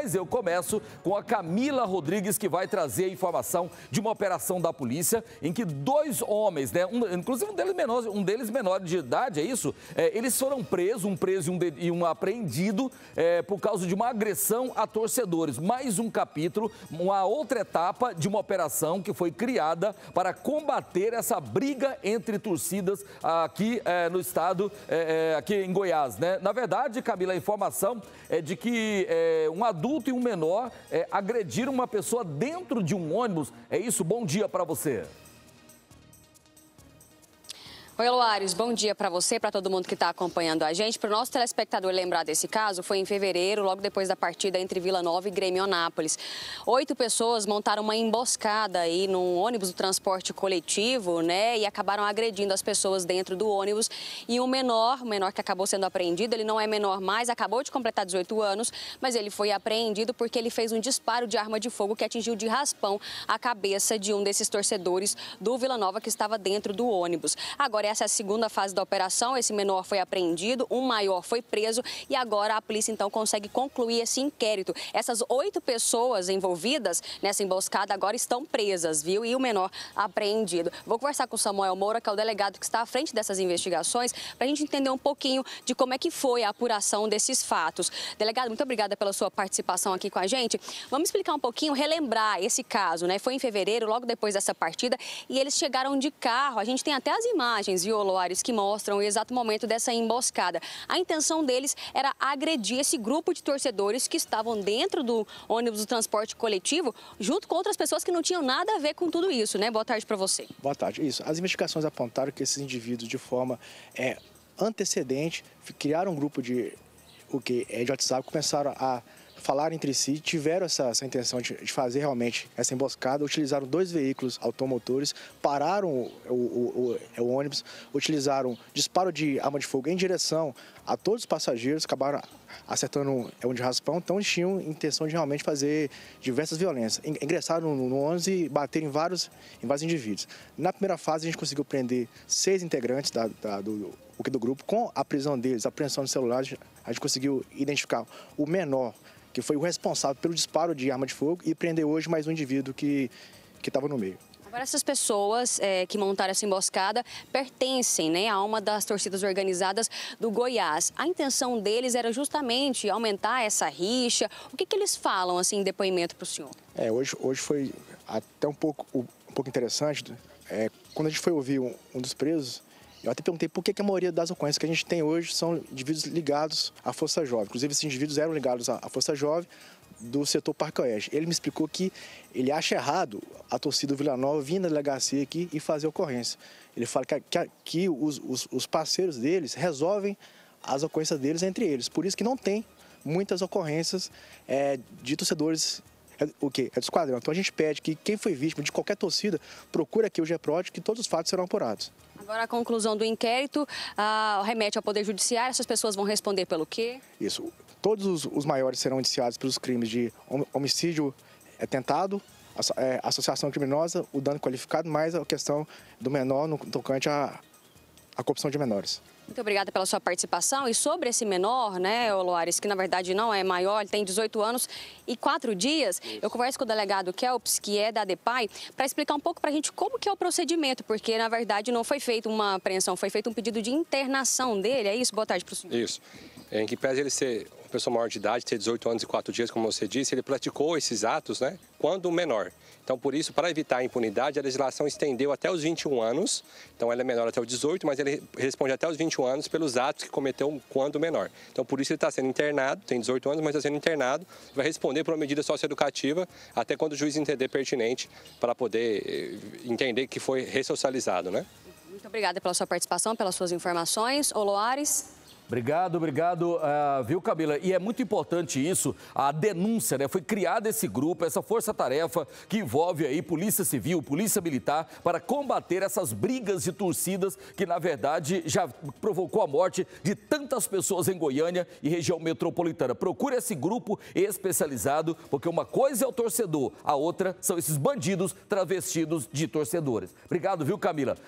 Mas eu começo com a Camila Rodrigues, que vai trazer a informação de uma operação da polícia em que dois homens, né, um, inclusive um deles, menor, um deles menor de idade, é isso? É, eles foram presos, um preso e um, de, e um apreendido, é, por causa de uma agressão a torcedores. Mais um capítulo, uma outra etapa de uma operação que foi criada para combater essa briga entre torcidas aqui é, no estado, é, é, aqui em Goiás. Né? Na verdade, Camila, a informação é de que é, um adulto adulto e um menor é, agrediram uma pessoa dentro de um ônibus. É isso? Bom dia para você. Oi, Loares, bom dia para você, para todo mundo que está acompanhando a gente. Para o nosso telespectador lembrar desse caso, foi em fevereiro, logo depois da partida entre Vila Nova e Grêmio Anápolis. Oito pessoas montaram uma emboscada aí num ônibus do transporte coletivo, né? E acabaram agredindo as pessoas dentro do ônibus. E um menor, o menor que acabou sendo apreendido, ele não é menor mais, acabou de completar 18 anos, mas ele foi apreendido porque ele fez um disparo de arma de fogo que atingiu de raspão a cabeça de um desses torcedores do Vila Nova que estava dentro do ônibus. Agora, essa é a segunda fase da operação. Esse menor foi apreendido, um maior foi preso e agora a polícia então consegue concluir esse inquérito. Essas oito pessoas envolvidas nessa emboscada agora estão presas, viu? E o menor apreendido. Vou conversar com Samuel Moura, que é o delegado que está à frente dessas investigações, para a gente entender um pouquinho de como é que foi a apuração desses fatos. Delegado, muito obrigada pela sua participação aqui com a gente. Vamos explicar um pouquinho, relembrar esse caso, né? Foi em fevereiro, logo depois dessa partida, e eles chegaram de carro. A gente tem até as imagens imagens e que mostram o exato momento dessa emboscada. A intenção deles era agredir esse grupo de torcedores que estavam dentro do ônibus do transporte coletivo, junto com outras pessoas que não tinham nada a ver com tudo isso, né? Boa tarde para você. Boa tarde. Isso. As investigações apontaram que esses indivíduos, de forma é, antecedente, criaram um grupo de o que é de WhatsApp, começaram a falaram entre si, tiveram essa, essa intenção de, de, fazer realmente essa emboscada, utilizaram dois veículos automotores, pararam o, o, o, o é, ônibus, utilizaram disparo de arma de fogo em direção a todos os passageiros, acabaram acertando é, um de raspão, então eles tinham intenção de realmente fazer diversas violências. Ingressaram no, no ônibus e bateram em vários, em vários indivíduos. Na primeira fase, a gente conseguiu prender seis integrantes da, da, do, do grupo. Com a prisão deles, a apreensão de celulares, a gente conseguiu identificar o menor que foi o responsável pelo disparo de arma de fogo e prendeu hoje mais um indivíduo que estava no meio. Agora, essas pessoas é, que montaram essa emboscada pertencem né, a uma das torcidas organizadas do Goiás. A intenção deles era justamente aumentar essa rixa. O que, que eles falam assim, em depoimento para o senhor? É, hoje, hoje foi até um pouco, um pouco interessante. É, quando a gente foi ouvir um, um dos presos, eu até perguntei por que, a maioria das ocorrências que a gente tem hoje são indivíduos ligados à Força Jovem. Inclusive, esses indivíduos eram ligados à Força Jovem do setor Parque Oeste. Ele me explicou que ele acha errado a torcida do Vila Nova vir na delegacia aqui e fazer ocorrência. Ele fala que, que, que os, os, os parceiros deles resolvem as ocorrências deles entre eles. Por isso que não tem muitas ocorrências é, de torcedores é, o quê? É do esquadrão. Então a gente pede que quem foi vítima de qualquer torcida procure aqui o GEPROD, que todos os fatos serão apurados. Agora a conclusão do inquérito ah, remete ao Poder Judiciário, essas pessoas vão responder pelo quê? Isso. Todos os, os maiores serão indiciados pelos crimes de homicídio é, tentado, é, associação criminosa, o dano qualificado, mais a questão do menor no tocante a, a corrupção de menores. Muito obrigada pela sua participação. E sobre esse menor, né, Loares, que na verdade não é maior, ele tem 18 anos e 4 dias, eu converso com o delegado Kelps, que é da DEPAI, para explicar um pouco para a gente como que é o procedimento, porque na verdade não foi feita uma apreensão, foi feito um pedido de internação dele, é isso? Boa tarde para o senhor. Isso. Em que pese ele ser uma pessoa maior de idade, ter 18 anos e 4 dias, como você disse, ele praticou esses atos, né, quando menor. Então, por isso, para evitar a impunidade, a legislação estendeu até os 21 anos. Então, ela é menor até os 18, mas ele responde até os 21 anos pelos atos que cometeu quando menor. Então, por isso, ele está sendo internado, tem 18 anos, mas está sendo internado, vai responder por uma medida socioeducativa até quando o juiz entender pertinente para poder eh, entender que foi ressocializado, né? Muito obrigada pela sua participação, pelas suas informações. Oloares. Obrigado, obrigado, uh, viu, Camila? E é muito importante isso, a denúncia, né? Foi criado esse grupo, essa força-tarefa que envolve aí Polícia Civil, Polícia Militar, para combater essas brigas de torcidas que, na verdade, já provocou a morte de tantas pessoas em Goiânia e região metropolitana. Procure esse grupo especializado, porque uma coisa é o torcedor, a outra são esses bandidos travestidos de torcedores. Obrigado, viu, Camila?